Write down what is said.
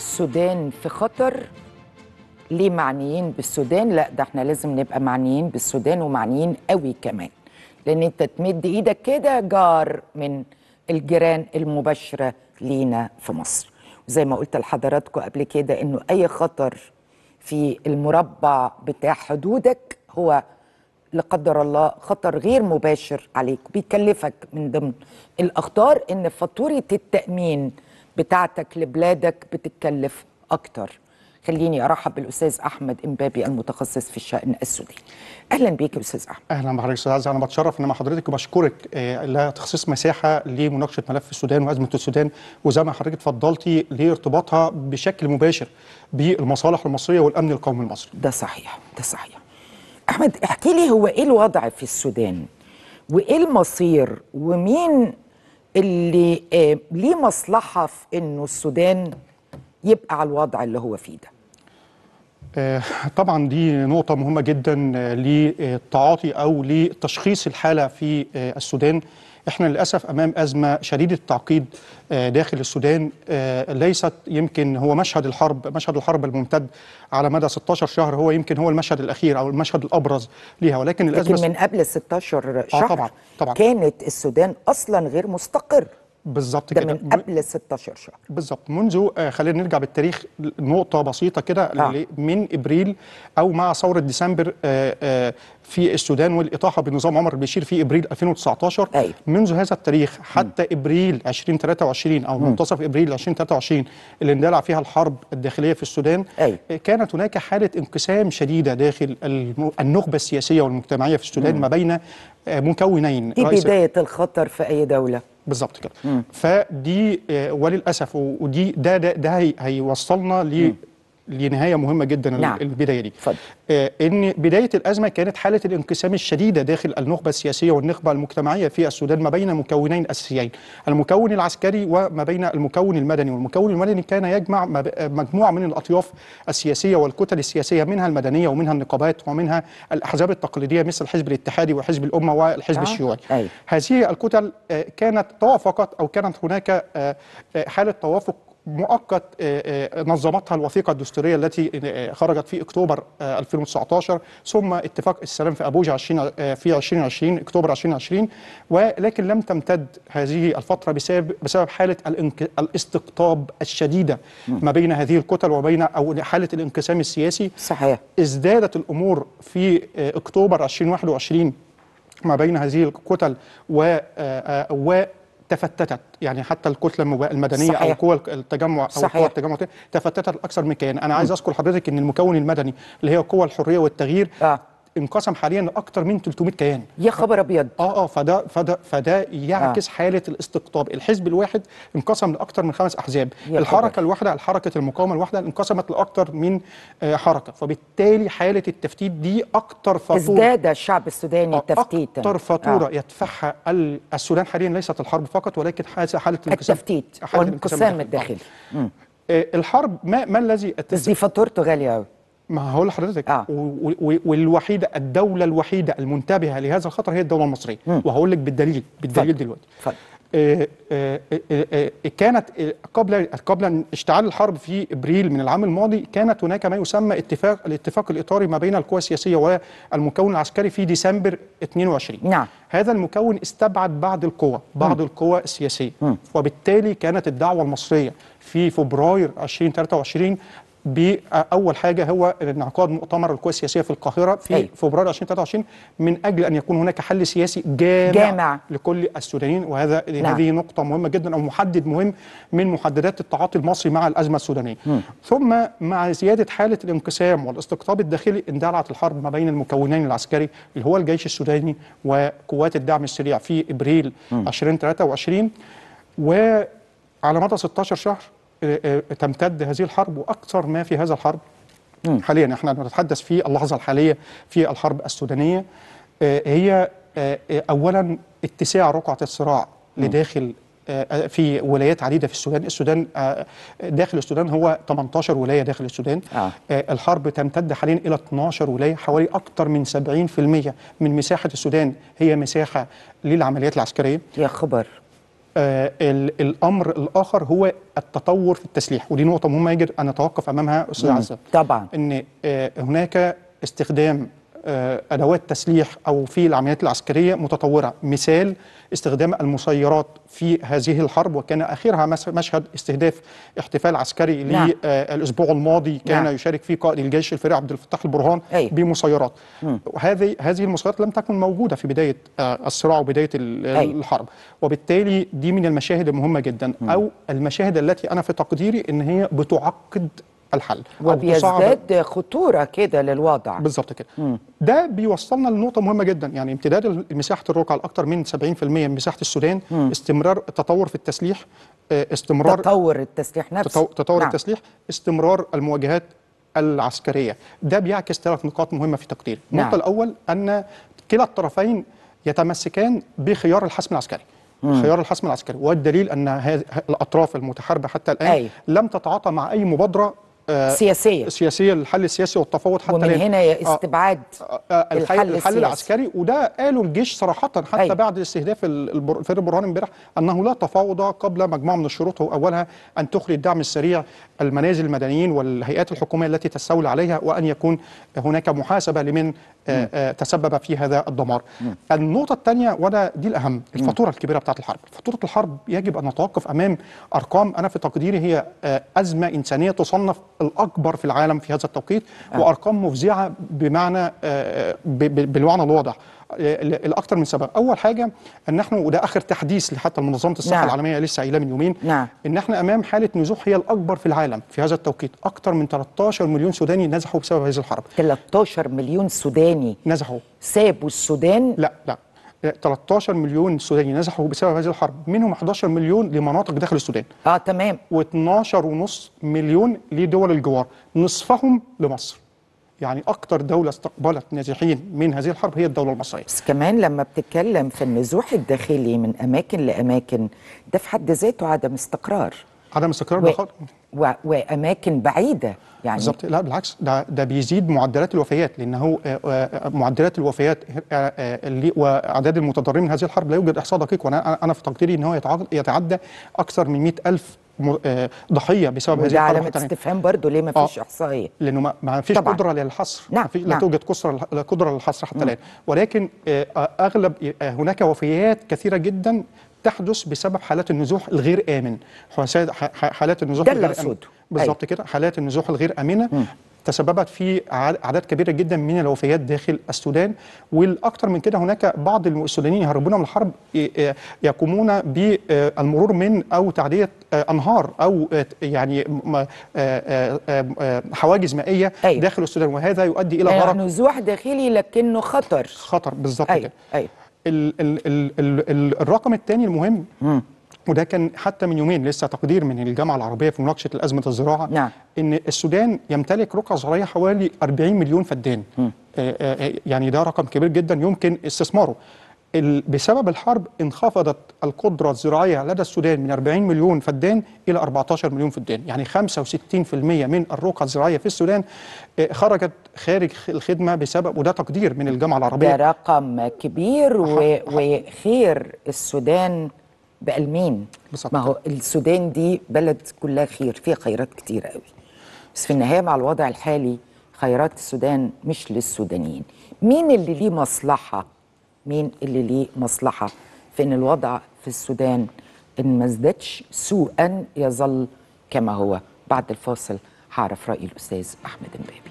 السودان في خطر ليه معنيين بالسودان لا ده احنا لازم نبقى معنيين بالسودان ومعنيين قوي كمان لان انت تمد ايدك كده جار من الجيران المباشره لينا في مصر وزي ما قلت لحضراتكم قبل كده انه اي خطر في المربع بتاع حدودك هو لا قدر الله خطر غير مباشر عليك بيكلفك من ضمن الاخطار ان فاتوره التامين بتاعتك لبلادك بتتكلف أكتر خليني ارحب بالاستاذ احمد امبابي المتخصص في الشان السوري اهلا بيك يا استاذ احمد اهلا بحضرتك استاذ عزيز انا بتشرف ان مع حضرتك وبشكرك آه، لتخصيص مساحه لمناقشه ملف السودان وازمه السودان وزي ما حضرتك اتفضلتي لارتباطها بشكل مباشر بالمصالح المصريه والامن القومي المصري ده صحيح ده صحيح احمد احكي لي هو ايه الوضع في السودان وايه المصير ومين اللي آه، ليه مصلحه في انه السودان يبقى على الوضع اللي هو فيه ده آه، طبعا دي نقطة مهمة جدا للتعاطي آه، أو لتشخيص الحالة في السودان احنا للاسف امام ازمه شديده التعقيد آه، داخل السودان آه، ليست يمكن هو مشهد الحرب مشهد الحرب الممتد على مدى 16 شهر هو يمكن هو المشهد الاخير او المشهد الابرز ليها ولكن الازمه لكن من قبل 16 آه، شهر آه طبعا طبعا كانت السودان اصلا غير مستقر بالظبط كده من قبل 16 شهر بالظبط منذ آه خلينا نرجع بالتاريخ نقطه بسيطه كده آه. من ابريل او مع ثوره ديسمبر آه آه في السودان والاطاحه بنظام عمر البشير في ابريل 2019 أيوه. منذ هذا التاريخ حتى م. ابريل 2023 او منتصف ابريل 2023 اللي اندلع فيها الحرب الداخليه في السودان أيوه. كانت هناك حاله انقسام شديده داخل النخبه السياسيه والمجتمعيه في السودان م. ما بين آه، مكونين دي بدايه الخطر في اي دوله بالظبط كده فدي آه، وللاسف ودي ده ده, ده هيوصلنا لنهايه مهمه جدا نعم. البدايه دي فضل. آه، ان بدايه الازمه كانت حاله الانقسام الشديده داخل النخبه السياسيه والنخبه المجتمعيه في السودان ما بين مكونين اساسيين المكون العسكري وما بين المكون المدني والمكون المدني كان يجمع مجموعه من الاطياف السياسيه والكتل السياسيه منها المدنيه ومنها النقابات ومنها الاحزاب التقليديه مثل الحزب الاتحادي وحزب الامه والحزب آه. الشيوعي أيوة. هذه الكتل آه، كانت توافقت او كانت هناك آه، حاله توافق مؤقت آه، آه، نظمتها الوثيقة الدستورية التي آه، خرجت في أكتوبر 2019 ثم اتفاق السلام في أبوجا في 2020 أكتوبر 2020 ولكن لم تمتد هذه الفترة بسبب بسبب حالة الاستقطاب الشديدة ما بين هذه الكتل وبين أو حالة الانقسام السياسي صحيح ازدادت الأمور في أكتوبر 2021 ما بين هذه الكتل و تفتتت يعني حتى الكتله المدنيه صحيح. او قوى التجمع او صحيح. قوى التجمع تفتتت أكثر من كيان انا عايز اذكر حضرتك ان المكون المدني اللي هي قوى الحريه والتغيير آه. انقسم حاليا لاكثر من 300 كيان يا خبر ابيض اه اه فده فده فده يعكس آه. حاله الاستقطاب الحزب الواحد انقسم لاكثر من خمس احزاب الحركه الواحده حركه المقاومه الواحده انقسمت لاكثر من آه، حركه فبالتالي حاله التفتيت دي اكثر فاتوره ازداد الشعب السوداني آه تفتيتا اكثر فاتوره آه. يدفعها السودان حاليا ليست الحرب فقط ولكن حاله التفتيت والانقسام الداخلي آه، الحرب ما ما الذي بس دي فاتورته غاليه قوي ما هقول لحضرتك آه. والوحيده الدوله الوحيده المنتبهه لهذا الخطر هي الدوله المصريه وهقول لك بالدليل بالدليل فضل. دلوقتي فضل. آه، آه، آه، كانت قبل قبل اشتعال الحرب في ابريل من العام الماضي كانت هناك ما يسمى اتفاق الاتفاق الاطاري ما بين القوى السياسيه والمكون العسكري في ديسمبر 22 نعم هذا المكون استبعد بعض القوى بعض م. القوى السياسيه م. وبالتالي كانت الدعوه المصريه في فبراير 2023 باول حاجه هو انعقاد مؤتمر القوى السياسيه في القاهره في أي. أيوة. فبراير 2023 من اجل ان يكون هناك حل سياسي جامع, جامع. لكل السودانيين وهذا نعم. هذه نقطه مهمه جدا او محدد مهم من محددات التعاطي المصري مع الازمه السودانيه م. ثم مع زياده حاله الانقسام والاستقطاب الداخلي اندلعت الحرب ما بين المكونين العسكري اللي هو الجيش السوداني وقوات الدعم السريع في ابريل م. 2023 وعلى مدى 16 شهر آه، آه، تمتد هذه الحرب واكثر ما في هذا الحرب حاليا احنا نتحدث في اللحظه الحاليه في الحرب السودانيه آه، هي اولا اتساع رقعه الصراع لداخل في ولايات عديده في السودان السودان داخل السودان هو 18 ولايه داخل السودان آه. الحرب تمتد حاليا الى 12 ولايه حوالي اكثر من 70% من مساحه السودان هي مساحه للعمليات العسكريه يا خبر آه، الامر الاخر هو التطور في التسليح ودي نقطه مهمه يجب ان نتوقف امامها استاذ عزام طبعا ان آه، هناك استخدام آه، ادوات تسليح او في العمليات العسكريه متطوره مثال استخدام المسيرات في هذه الحرب وكان اخرها مشهد استهداف احتفال عسكري نعم. للاسبوع آه، الماضي كان نعم. يشارك فيه قائد الجيش الفريق عبد الفتاح البرهان أي. بمسيرات هذه هذه المسيرات لم تكن موجوده في بدايه آه، الصراع وبدايه الحرب وبالتالي دي من المشاهد المهمه جدا م. او المشاهد التي انا في تقديري ان هي بتعقد الحل وبيزداد خطوره كده للوضع بالظبط كده مم. ده بيوصلنا لنقطه مهمه جدا يعني امتداد مساحه الرقعه لاكثر من 70% من مساحه السودان مم. استمرار التطور في التسليح آه، استمرار تطور التسليح نفسه تطور نعم. التسليح استمرار المواجهات العسكريه ده بيعكس ثلاث نقاط مهمه في تقديري نعم. النقطه الاول ان كلا الطرفين يتمسكان بخيار الحسم العسكري مم. خيار الحسم العسكري والدليل ان الاطراف المتحاربه حتى الان أي. لم تتعاطى مع اي مبادره آه، سياسيه سياسيه للحل السياسي والتفاوض حتى ومن هنا آه، استبعاد آه آه الحل, الحل السياسي. العسكري وده قاله الجيش صراحه حتى أي. أيوة. بعد استهداف الفريق البرهاني امبارح انه لا تفاوض قبل مجموعه من الشروط واولها ان تخلي الدعم السريع المنازل المدنيين والهيئات الحكوميه التي تستولى عليها وان يكون هناك محاسبه لمن آه، تسبب في هذا الدمار. مم. النقطه الثانيه وانا دي الاهم الفاتوره الكبيره بتاعه الحرب، فاتوره الحرب يجب ان نتوقف امام ارقام انا في تقديري هي ازمه انسانيه تصنف الاكبر في العالم في هذا التوقيت آه. وارقام مفزعه بمعنى آه، بالمعنى الواضح لاكثر من سبب اول حاجه ان نحن وده اخر تحديث لحتى منظمه الصحه نعم. العالميه لسه قايله من يومين نعم. ان احنا امام حاله نزوح هي الاكبر في العالم في هذا التوقيت اكثر من 13 مليون سوداني نزحوا بسبب هذه الحرب 13 مليون سوداني نزحوا سابوا السودان لا لا 13 مليون سوداني نزحوا بسبب هذه الحرب منهم 11 مليون لمناطق داخل السودان اه تمام و12.5 مليون لدول الجوار نصفهم لمصر يعني اكتر دوله استقبلت نازحين من هذه الحرب هي الدوله المصريه بس كمان لما بتتكلم في النزوح الداخلي من اماكن لاماكن ده في حد ذاته عدم استقرار عدم استقرار و... و... واماكن بعيده يعني بالظبط لا بالعكس ده ده بيزيد معدلات الوفيات لان هو آه، آه، معدلات الوفيات آه، اللي واعداد المتضررين من هذه الحرب لا يوجد احصاء دقيق وانا انا في تقديري ان هو يتعدى اكثر من 100000 ضحيه بسبب هذه الحرب علامه استفهام برضه ليه ما فيش آه. احصائيه لانه ما فيش قدره للحصر نعم. لا نعم. توجد قدره للحصر حتى نعم. الان ولكن اغلب هناك وفيات كثيره جدا تحدث بسبب حالات النزوح الغير آمن حالات النزوح ده الغير بالظبط كده حالات النزوح الغير آمنة م. تسببت في اعداد كبيره جدا من الوفيات داخل السودان والاكثر من كده هناك بعض السودانيين يهربون من الحرب يقومون بالمرور من او تعديه آه، انهار او آه، يعني آه، حواجز مائيه أيوة. داخل السودان وهذا يؤدي الى يعني غرق يعني نزوح داخلي لكنه خطر خطر بالظبط أيوة. كده أيوة. ال ال ال ال الرقم الثاني المهم وده كان حتى من يومين لسه تقدير من الجامعه العربيه في مناقشه ازمه الزراعه نعم. ان السودان يمتلك رقعه زراعيه حوالي 40 مليون فدان آآ آآ آه، آه، آه، يعني ده رقم كبير جدا يمكن استثماره بسبب الحرب انخفضت القدرة الزراعية لدى السودان من 40 مليون فدان إلى 14 مليون فدان يعني 65% من الرقعة الزراعية في السودان آه، خرجت خارج الخدمة بسبب وده تقدير من الجامعة العربية ده رقم كبير و... وخير السودان بقى لمين؟ ما هو السودان دي بلد كلها خير فيها خيرات كتير قوي بس في النهاية مع الوضع الحالي خيرات السودان مش للسودانيين مين اللي ليه مصلحة مين اللي ليه مصلحة في أن الوضع في السودان إن ما ازددش سوءا يظل كما هو بعد الفاصل هعرف رأي الأستاذ أحمد مبابي